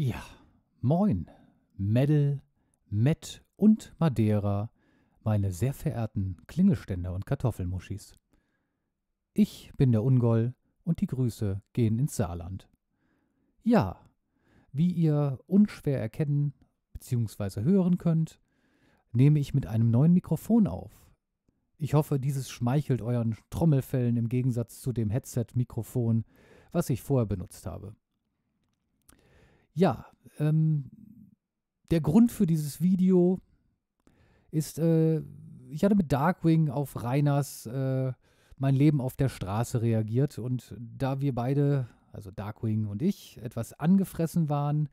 Ja, moin, Medal, Met und Madeira, meine sehr verehrten Klingelständer und Kartoffelmuschis. Ich bin der Ungol und die Grüße gehen ins Saarland. Ja, wie ihr unschwer erkennen bzw. hören könnt, nehme ich mit einem neuen Mikrofon auf. Ich hoffe, dieses schmeichelt euren Trommelfellen im Gegensatz zu dem Headset-Mikrofon, was ich vorher benutzt habe. Ja, ähm, der Grund für dieses Video ist, äh, ich hatte mit Darkwing auf Reiners äh, Mein Leben auf der Straße reagiert und da wir beide, also Darkwing und ich, etwas angefressen waren,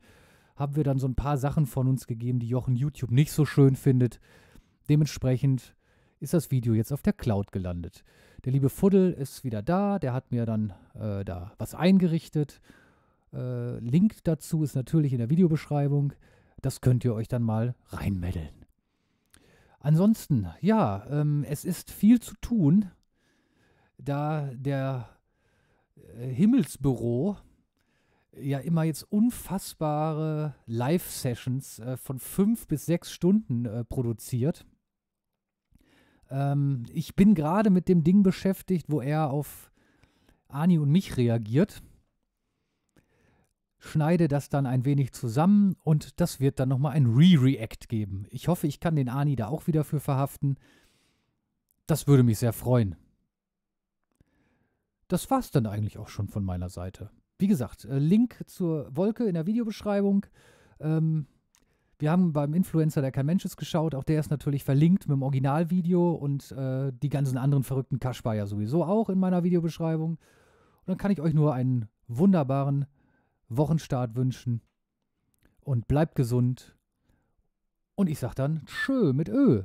haben wir dann so ein paar Sachen von uns gegeben, die Jochen YouTube nicht so schön findet. Dementsprechend ist das Video jetzt auf der Cloud gelandet. Der liebe Fuddel ist wieder da, der hat mir dann äh, da was eingerichtet äh, Link dazu ist natürlich in der Videobeschreibung. Das könnt ihr euch dann mal reinmeldeln. Ansonsten, ja, ähm, es ist viel zu tun, da der äh, Himmelsbüro ja immer jetzt unfassbare Live-Sessions äh, von fünf bis sechs Stunden äh, produziert. Ähm, ich bin gerade mit dem Ding beschäftigt, wo er auf Ani und mich reagiert schneide das dann ein wenig zusammen und das wird dann nochmal ein Re-React geben. Ich hoffe, ich kann den Ani da auch wieder für verhaften. Das würde mich sehr freuen. Das war's dann eigentlich auch schon von meiner Seite. Wie gesagt, äh, Link zur Wolke in der Videobeschreibung. Ähm, wir haben beim Influencer, der kein Mensch ist, geschaut. Auch der ist natürlich verlinkt mit dem Originalvideo und äh, die ganzen anderen verrückten Kaspar ja sowieso auch in meiner Videobeschreibung. Und dann kann ich euch nur einen wunderbaren Wochenstart wünschen und bleibt gesund. Und ich sage dann tschö mit Ö.